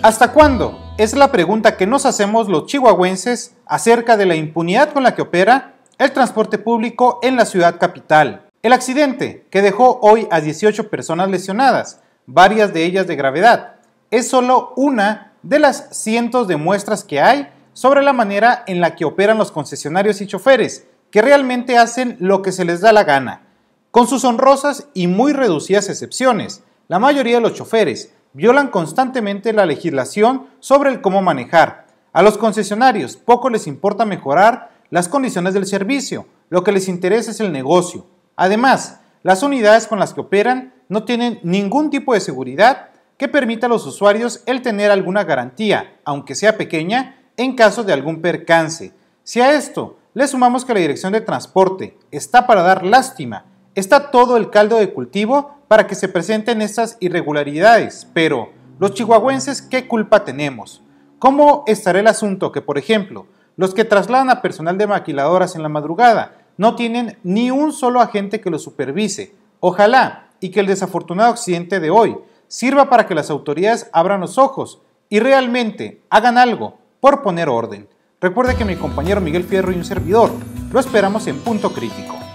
¿Hasta cuándo? Es la pregunta que nos hacemos los chihuahuenses acerca de la impunidad con la que opera el transporte público en la ciudad capital. El accidente, que dejó hoy a 18 personas lesionadas, varias de ellas de gravedad, es solo una de las cientos de muestras que hay sobre la manera en la que operan los concesionarios y choferes, que realmente hacen lo que se les da la gana, con sus honrosas y muy reducidas excepciones. La mayoría de los choferes, violan constantemente la legislación sobre el cómo manejar. A los concesionarios poco les importa mejorar las condiciones del servicio, lo que les interesa es el negocio. Además, las unidades con las que operan no tienen ningún tipo de seguridad que permita a los usuarios el tener alguna garantía, aunque sea pequeña, en caso de algún percance. Si a esto le sumamos que la Dirección de Transporte está para dar lástima está todo el caldo de cultivo para que se presenten estas irregularidades, pero los chihuahuenses, ¿qué culpa tenemos? ¿Cómo estará el asunto que, por ejemplo, los que trasladan a personal de maquiladoras en la madrugada no tienen ni un solo agente que los supervise? Ojalá y que el desafortunado accidente de hoy sirva para que las autoridades abran los ojos y realmente hagan algo por poner orden. Recuerde que mi compañero Miguel Fierro y un servidor lo esperamos en punto crítico.